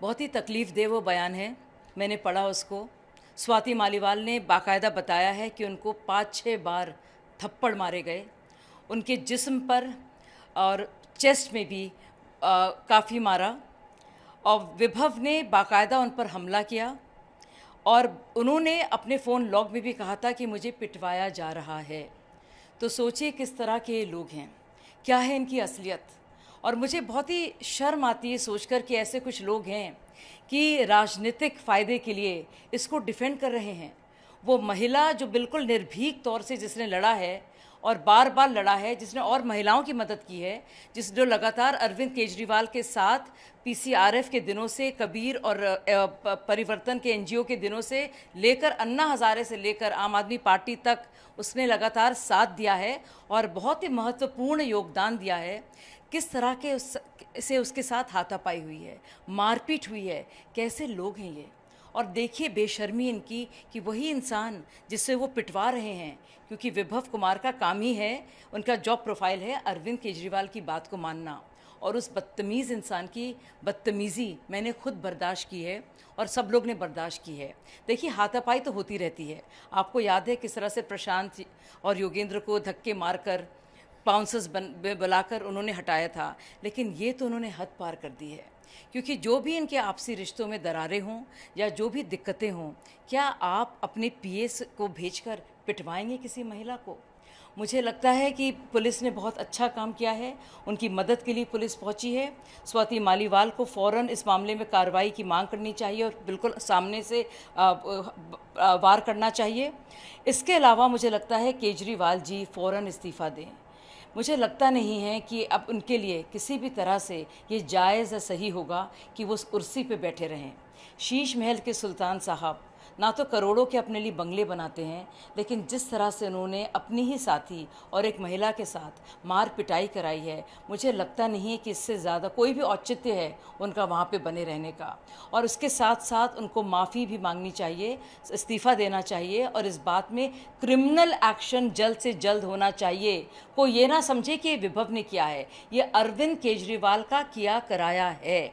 बहुत ही तकलीफ़ दे वो बयान है मैंने पढ़ा उसको स्वाति मालीवाल ने बाकायदा बताया है कि उनको पाँच छः बार थप्पड़ मारे गए उनके जिस्म पर और चेस्ट में भी काफ़ी मारा और विभव ने बाकायदा उन पर हमला किया और उन्होंने अपने फ़ोन लॉग में भी कहा था कि मुझे पिटवाया जा रहा है तो सोचिए किस तरह के ये लोग हैं क्या है इनकी असलियत और मुझे बहुत ही शर्म आती है सोचकर कि ऐसे कुछ लोग हैं कि राजनीतिक फ़ायदे के लिए इसको डिफेंड कर रहे हैं वो महिला जो बिल्कुल निर्भीक तौर से जिसने लड़ा है और बार बार लड़ा है जिसने और महिलाओं की मदद की है जिस जो लगातार अरविंद केजरीवाल के साथ पीसीआरएफ के दिनों से कबीर और परिवर्तन के एनजीओ के दिनों से लेकर अन्ना हज़ारे से लेकर आम आदमी पार्टी तक उसने लगातार साथ दिया है और बहुत ही महत्वपूर्ण योगदान दिया है किस तरह के उस, से उसके साथ हाथापाई हुई है मारपीट हुई है कैसे लोग हैं ये और देखिए बेशर्मी इनकी कि वही इंसान जिससे वो पिटवा रहे हैं क्योंकि विभव कुमार का काम ही है उनका जॉब प्रोफाइल है अरविंद केजरीवाल की बात को मानना और उस बदतमीज़ इंसान की बदतमीज़ी मैंने खुद बर्दाश्त की है और सब लोग ने बर्दाश्त की है देखिए हाथापाई तो होती रहती है आपको याद है किस तरह से प्रशांत और योगेंद्र को धक्के मारकर बाउंसर्स बन बुलाकर उन्होंने हटाया था लेकिन ये तो उन्होंने हद पार कर दी है क्योंकि जो भी इनके आपसी रिश्तों में दरारें हों या जो भी दिक्कतें हों क्या आप अपने पी को भेजकर पिटवाएंगे किसी महिला को मुझे लगता है कि पुलिस ने बहुत अच्छा काम किया है उनकी मदद के लिए पुलिस पहुंची है स्वाति मालीवाल को फौरन इस मामले में कार्रवाई की मांग करनी चाहिए और बिल्कुल सामने से वार करना चाहिए इसके अलावा मुझे लगता है केजरीवाल जी फौरन इस्तीफ़ा दें मुझे लगता नहीं है कि अब उनके लिए किसी भी तरह से ये जायज़ सही होगा कि वो उस कुर्सी पे बैठे रहें शीश महल के सुल्तान साहब ना तो करोड़ों के अपने लिए बंगले बनाते हैं लेकिन जिस तरह से उन्होंने अपनी ही साथी और एक महिला के साथ मार पिटाई कराई है मुझे लगता नहीं है कि इससे ज़्यादा कोई भी औचित्य है उनका वहाँ पे बने रहने का और उसके साथ साथ उनको माफ़ी भी मांगनी चाहिए इस्तीफ़ा देना चाहिए और इस बात में क्रिमिनल एक्शन जल्द से जल्द होना चाहिए को ये ना समझे कि विभव ने किया है ये अरविंद केजरीवाल का किया कराया है